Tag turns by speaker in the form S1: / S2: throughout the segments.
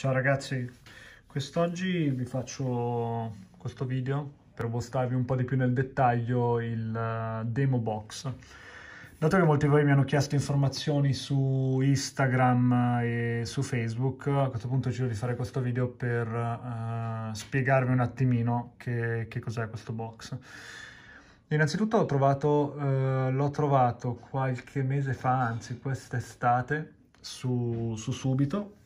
S1: Ciao ragazzi, quest'oggi vi faccio questo video per mostrarvi un po' di più nel dettaglio il eh, demo box. Dato che molti di voi mi hanno chiesto informazioni su Instagram e su Facebook, a questo punto decido di fare questo video per uh, spiegarvi un attimino che, che cos'è questo box. Innanzitutto eh, l'ho trovato, uh, trovato, qualche mese fa, anzi quest'estate, su, su Subito,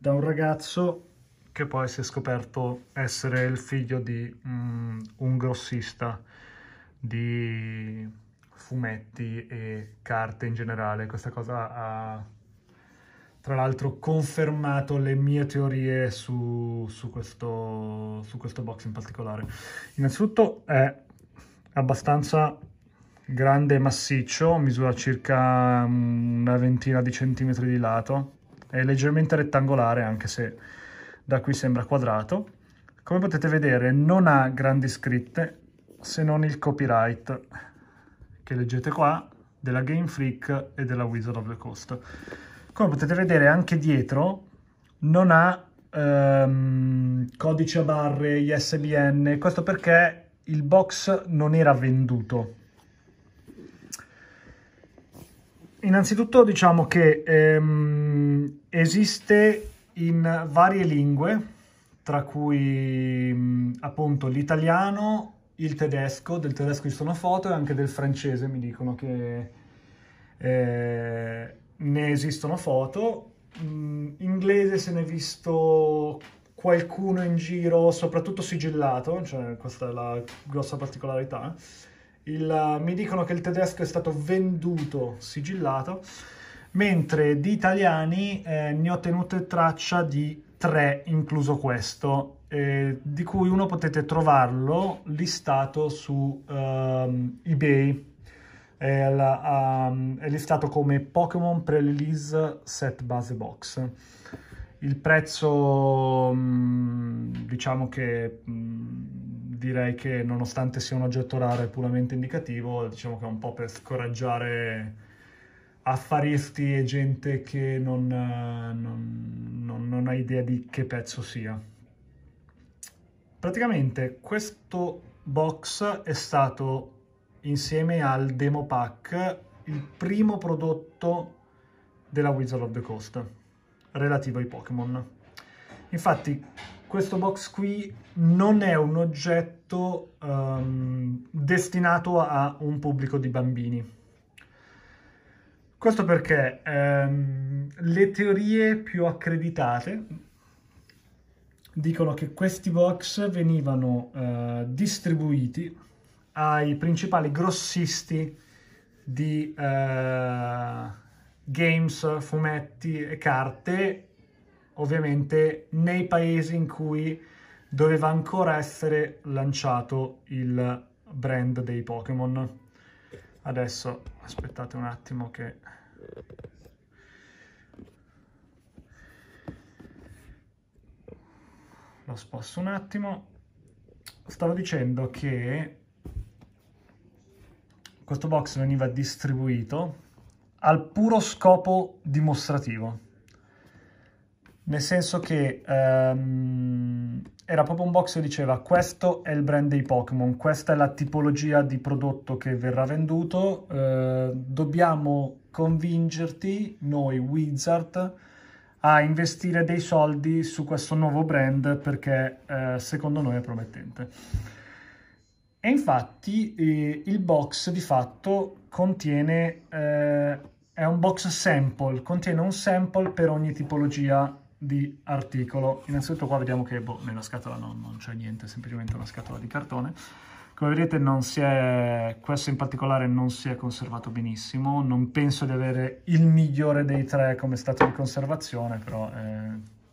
S1: da un ragazzo che poi si è scoperto essere il figlio di mm, un grossista di fumetti e carte in generale. Questa cosa ha tra l'altro confermato le mie teorie su, su, questo, su questo box in particolare. Innanzitutto è abbastanza grande e massiccio, misura circa mm, una ventina di centimetri di lato è leggermente rettangolare anche se da qui sembra quadrato. Come potete vedere non ha grandi scritte se non il copyright che leggete qua della Game Freak e della Wizard of the Coast. Come potete vedere anche dietro non ha ehm, codice a barre, ISBN, questo perché il box non era venduto innanzitutto diciamo che ehm, esiste in varie lingue, tra cui mm, appunto l'italiano, il tedesco, del tedesco ci sono foto e anche del francese mi dicono che eh, ne esistono foto. In mm, inglese se ne è visto qualcuno in giro, soprattutto sigillato, cioè questa è la grossa particolarità. Il, eh, mi dicono che il tedesco è stato venduto sigillato, mentre di italiani eh, ne ho tenute traccia di tre, incluso questo, eh, di cui uno potete trovarlo listato su um, eBay. È, la, um, è, listato come Pokémon Pre-Release Set Base Box. Il prezzo, um, diciamo che mm, direi che nonostante sia un oggetto raro e puramente indicativo, diciamo che è un po' per scoraggiare affaristi e gente che non, non, non, non ha idea di che pezzo sia. Praticamente questo box è stato insieme al demo pack il primo prodotto della Wizard of the Coast relativo ai Pokémon. Infatti questo box qui non è un oggetto um, destinato a un pubblico di bambini. Questo perché um, le teorie più accreditate dicono che questi box venivano uh, distribuiti ai principali grossisti di uh, games, fumetti e carte ovviamente nei paesi in cui doveva ancora essere lanciato il brand dei Pokémon. Adesso aspettate un attimo che... Lo sposto un attimo. Stavo dicendo che questo box veniva distribuito al puro scopo dimostrativo nel senso che ehm, era proprio un box che diceva questo è il brand dei Pokémon, questa è la tipologia di prodotto che verrà venduto, eh, dobbiamo convincerti, noi Wizard, a investire dei soldi su questo nuovo brand perché eh, secondo noi è promettente. E infatti eh, il box di fatto contiene, eh, è un box sample, contiene un sample per ogni tipologia di articolo. Innanzitutto qua vediamo che boh, nella scatola non, non c'è niente, è semplicemente una scatola di cartone. Come vedete è, questo in particolare non si è conservato benissimo, non penso di avere il migliore dei tre come stato di conservazione, però eh,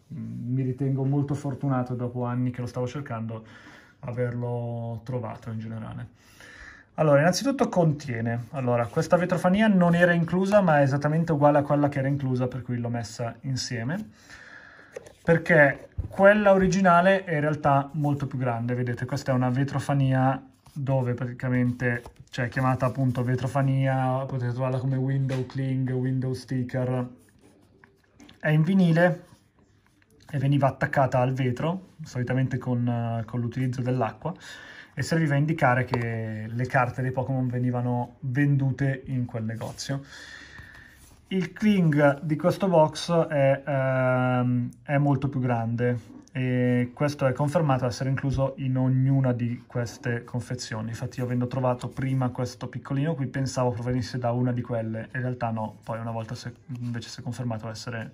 S1: mi ritengo molto fortunato dopo anni che lo stavo cercando averlo trovato in generale. Allora, innanzitutto contiene. Allora, questa vetrofania non era inclusa, ma è esattamente uguale a quella che era inclusa, per cui l'ho messa insieme perché quella originale è in realtà molto più grande, vedete questa è una vetrofania dove praticamente cioè chiamata appunto vetrofania, potete trovarla come window cling, window sticker, è in vinile e veniva attaccata al vetro, solitamente con, eh, con l'utilizzo dell'acqua, e serviva a indicare che le carte dei Pokémon venivano vendute in quel negozio il cling di questo box è, ehm, è molto più grande e questo è confermato essere incluso in ognuna di queste confezioni. Infatti io avendo trovato prima questo piccolino qui pensavo provenisse da una di quelle, in realtà no, poi una volta se, invece si è confermato essere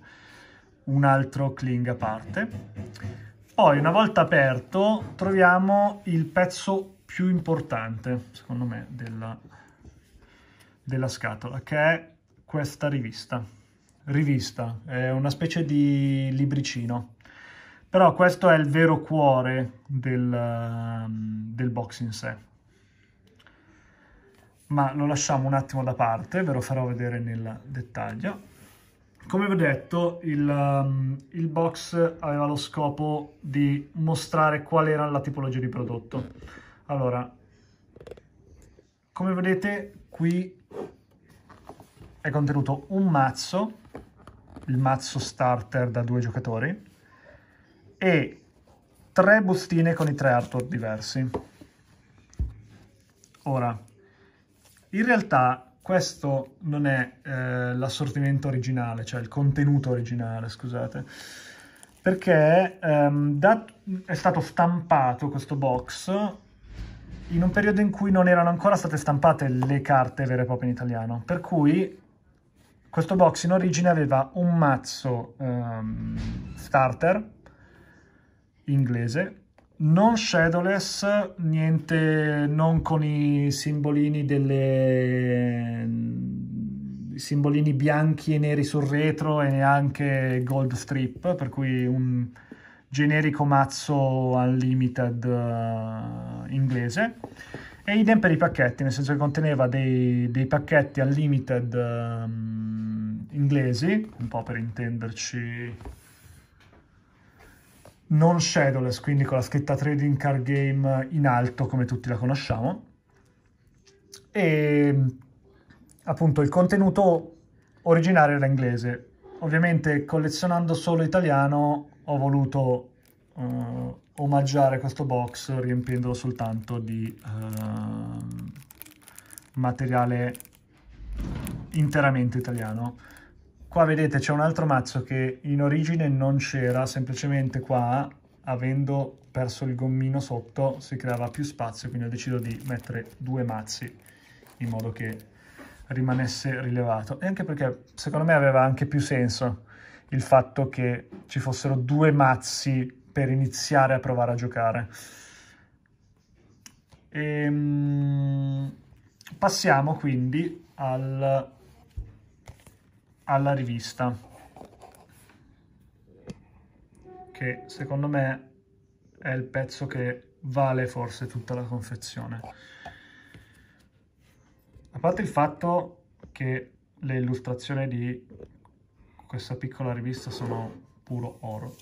S1: un altro cling a parte. Poi una volta aperto troviamo il pezzo più importante, secondo me, della, della scatola, che è questa rivista. Rivista, è una specie di libricino. Però questo è il vero cuore del, ehm, del box in sé. Ma lo lasciamo un attimo da parte, ve lo farò vedere nel dettaglio. Come vi ho detto, il, ehm, il, box aveva lo scopo di mostrare qual era la tipologia di prodotto. Allora, come vedete qui è contenuto un mazzo, il mazzo starter da due giocatori, e tre bustine con i tre artwork diversi. Ora, in realtà questo non è eh, l'assortimento originale, cioè il contenuto originale, scusate, perché ehm, da, è stato stampato questo box in un periodo in cui non erano ancora state stampate le carte vere e proprie in italiano, per cui questo box in origine aveva un mazzo um, starter inglese, non shadowless, niente, non con i simbolini delle simbolini bianchi e neri sul retro e neanche gold strip, per cui un generico mazzo unlimited uh, inglese e idem per i pacchetti, nel senso che conteneva dei, dei pacchetti unlimited um, inglesi, un po' per intenderci non shadowless, quindi con la scritta Trading Card Game in alto come tutti la conosciamo. E appunto il contenuto originario era inglese. Ovviamente collezionando solo italiano ho voluto uh, omaggiare questo box riempiendolo soltanto di uh, materiale interamente italiano. Qua vedete c'è un altro mazzo che in origine non c'era, semplicemente qua, avendo perso il gommino sotto, si creava più spazio, quindi ho deciso di mettere due mazzi in modo che rimanesse rilevato. E anche perché secondo me aveva anche più senso il fatto che ci fossero due mazzi per iniziare a provare a giocare. E, ehm, passiamo quindi al, alla rivista, che secondo me è il pezzo che vale forse tutta la confezione. A parte il fatto che le illustrazioni di questa piccola rivista sono puro oro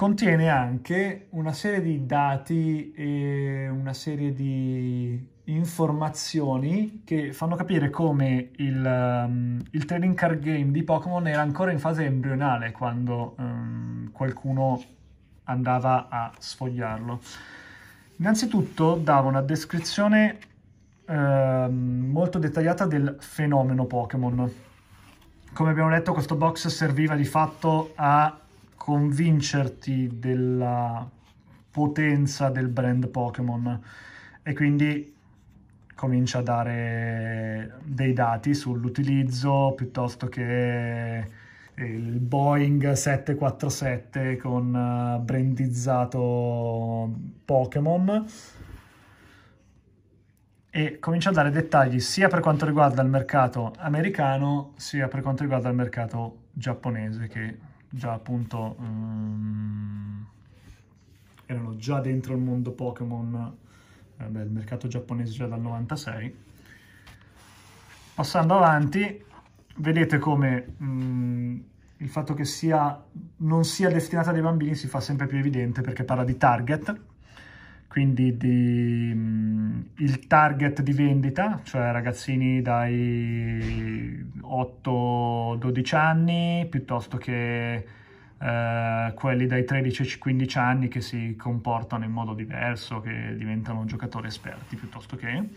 S1: contiene anche una serie di dati e una serie di informazioni che fanno capire come il, um, il trading card game di Pokémon era ancora in fase embrionale quando um, qualcuno andava a sfogliarlo. Innanzitutto dava una descrizione um, molto dettagliata del fenomeno Pokémon. Come abbiamo detto, questo box serviva di fatto a convincerti della potenza del brand Pokémon e quindi comincia a dare dei dati sull'utilizzo piuttosto che il Boeing 747 con eh, brandizzato Pokémon e comincia a dare dettagli sia per quanto riguarda il mercato americano sia per quanto riguarda il mercato giapponese che già appunto um, erano già dentro il mondo Pokémon, eh, il mercato giapponese già dal 96. Passando avanti, vedete come um, il fatto che sia, non sia destinata ai bambini si fa sempre più evidente perché parla di target, quindi di, mh, mm, il target di vendita, cioè ragazzini dai 8-12 anni piuttosto che eh, quelli dai 13-15 anni che si comportano in modo diverso, che diventano giocatori esperti piuttosto che,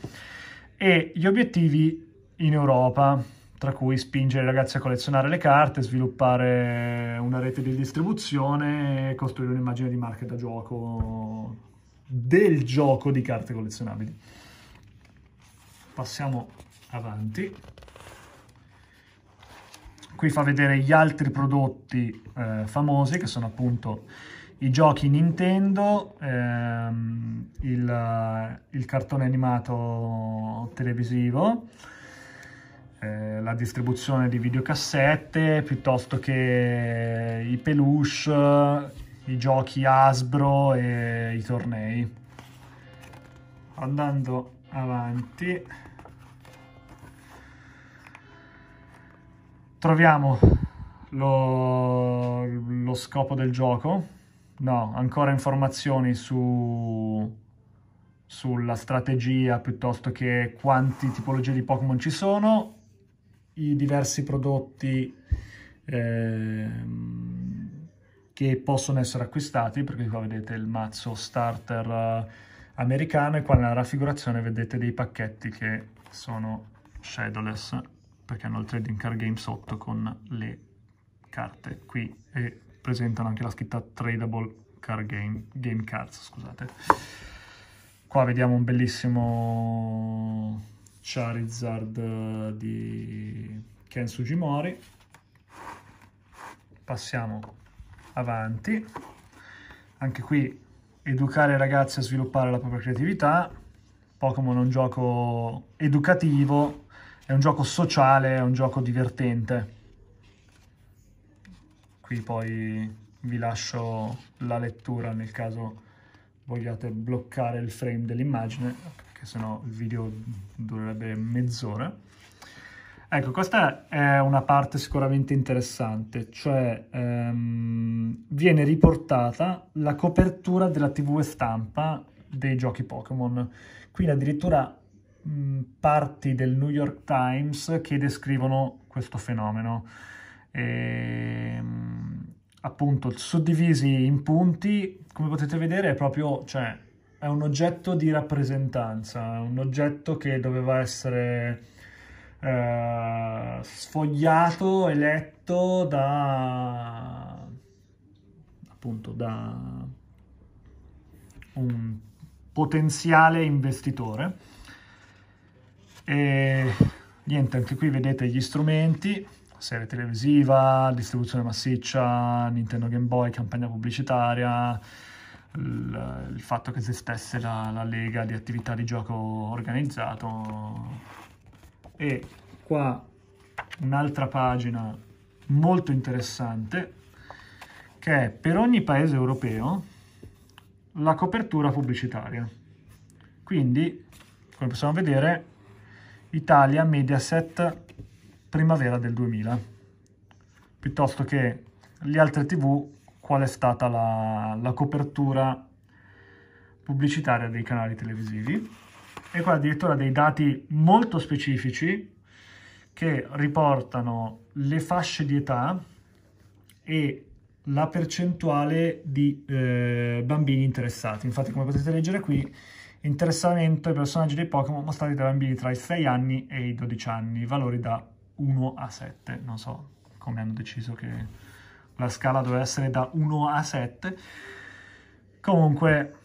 S1: e gli obiettivi in Europa, tra cui spingere i ragazzi a collezionare le carte, sviluppare una rete di distribuzione e costruire un'immagine di marca da gioco del gioco di carte collezionabili. Passiamo avanti. Qui fa vedere gli altri prodotti eh, famosi che sono appunto i giochi Nintendo, ehm, il, eh, il, cartone animato televisivo, eh, la distribuzione di videocassette piuttosto che i peluche, i giochi Asbro e i tornei. Andando avanti, troviamo lo, lo scopo del gioco. No, ancora informazioni su sulla strategia piuttosto che quanti tipologie di Pokémon ci sono, i diversi prodotti ehm, che possono essere acquistati, perché qua vedete il mazzo starter eh, americano e qua nella raffigurazione vedete dei pacchetti che sono shadowless, perché hanno il trading card game sotto con le carte qui e presentano anche la scritta tradable card game, game cards, scusate. Qua vediamo un bellissimo Charizard eh, di Ken Sugimori. Passiamo avanti. Anche qui educare i ragazzi a sviluppare la propria creatività. Pokémon è un gioco educativo, è un gioco sociale, è un gioco divertente. Qui poi vi lascio la lettura nel caso vogliate bloccare il frame dell'immagine, perché sennò il video durerebbe mezz'ora. Ecco, questa è una parte sicuramente interessante, cioè ehm, viene riportata la copertura della TV stampa dei giochi Pokémon. Qui addirittura mh, parti del New York Times che descrivono questo fenomeno. E, ehm, mh, appunto, suddivisi in punti, come potete vedere, è proprio, cioè, è un oggetto di rappresentanza, un oggetto che doveva essere eh, sfogliato e letto da appunto da un potenziale investitore e niente anche qui vedete gli strumenti serie televisiva distribuzione massiccia Nintendo Game Boy campagna pubblicitaria il, il fatto che esistesse la, la lega di attività di gioco organizzato e qua un'altra pagina molto interessante che è per ogni paese europeo la copertura pubblicitaria. Quindi, come possiamo vedere, Italia Mediaset primavera del 2000, piuttosto che le altre tv qual è stata la, la copertura pubblicitaria dei canali televisivi e qua addirittura dei dati molto specifici che riportano le fasce di età e la percentuale di eh, bambini interessati. Infatti, come potete leggere qui, interessamento ai personaggi dei Pokémon mostrati da bambini tra i 6 anni e i 12 anni, valori da 1 a 7. Non so come hanno deciso che la scala doveva essere da 1 a 7. Comunque,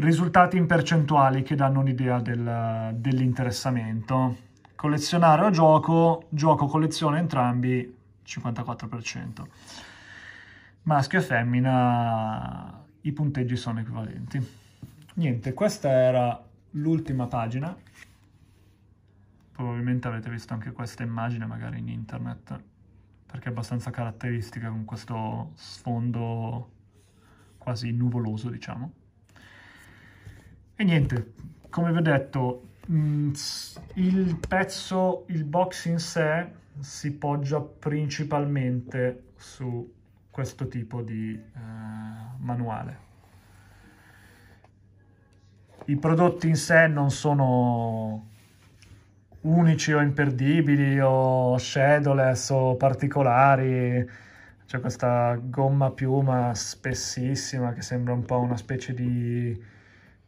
S1: risultati in percentuali che danno un'idea del, dell'interessamento. o gioco, gioco collezione entrambi 54%. Maschio e femmina i punteggi sono equivalenti. Niente, questa era l'ultima pagina. Probabilmente avete visto anche questa immagine magari in internet, perché è abbastanza caratteristica con questo sfondo quasi nuvoloso, diciamo e niente come vi ho detto mm, il pezzo il box in sé si poggia principalmente su questo tipo di eh, manuale i prodotti in sé non sono unici o imperdibili o shadowless o particolari c'è questa gomma piuma spessissima che sembra un po' una specie di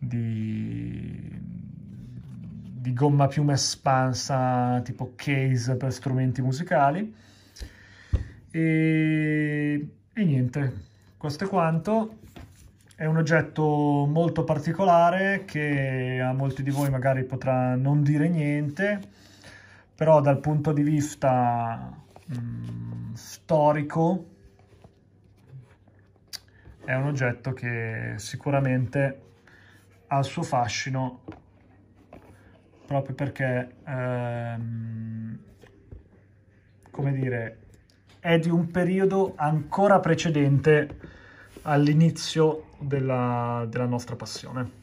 S1: di, di gomma piuma espansa tipo case per strumenti musicali. E, e niente, questo è quanto. È un oggetto molto particolare che a molti di voi magari potrà non dire niente, però dal punto di vista mh, mm, storico è un oggetto che sicuramente ha il suo fascino proprio perché, ehm, come dire, è di un periodo ancora precedente all'inizio della, della nostra passione.